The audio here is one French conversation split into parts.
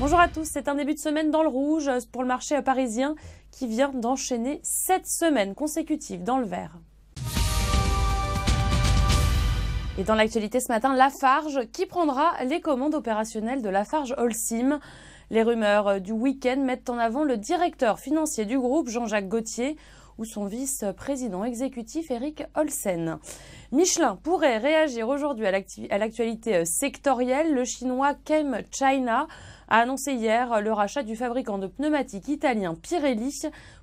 Bonjour à tous, c'est un début de semaine dans le rouge euh, pour le marché parisien qui vient d'enchaîner 7 semaines consécutives dans le vert. Et dans l'actualité ce matin, Lafarge qui prendra les commandes opérationnelles de Lafarge Holcim. Les rumeurs euh, du week-end mettent en avant le directeur financier du groupe, Jean-Jacques Gauthier ou son vice-président exécutif Eric Olsen. Michelin pourrait réagir aujourd'hui à l'actualité euh, sectorielle. Le chinois Kem China a annoncé hier euh, le rachat du fabricant de pneumatiques italien Pirelli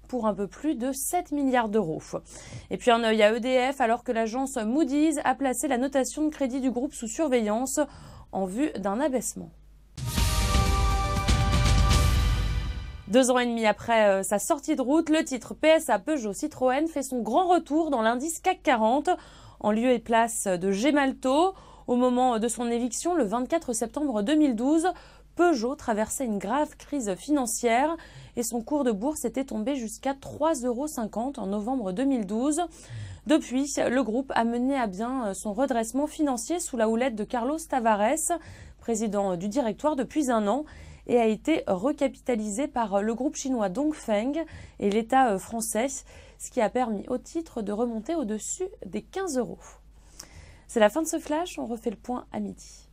pour un peu plus de 7 milliards d'euros. Et puis un œil à EDF alors que l'agence Moody's a placé la notation de crédit du groupe sous surveillance en vue d'un abaissement. Deux ans et demi après euh, sa sortie de route, le titre PSA Peugeot Citroën fait son grand retour dans l'indice CAC 40 en lieu et place de Gemalto. Au moment de son éviction, le 24 septembre 2012, Peugeot traversait une grave crise financière et son cours de bourse était tombé jusqu'à 3,50 euros en novembre 2012. Depuis, le groupe a mené à bien euh, son redressement financier sous la houlette de Carlos Tavares, président du directoire depuis un an et a été recapitalisé par euh, le groupe chinois Dongfeng et l'État euh, français, ce qui a permis au titre de remonter au-dessus des 15 euros. C'est la fin de ce flash, on refait le point à midi.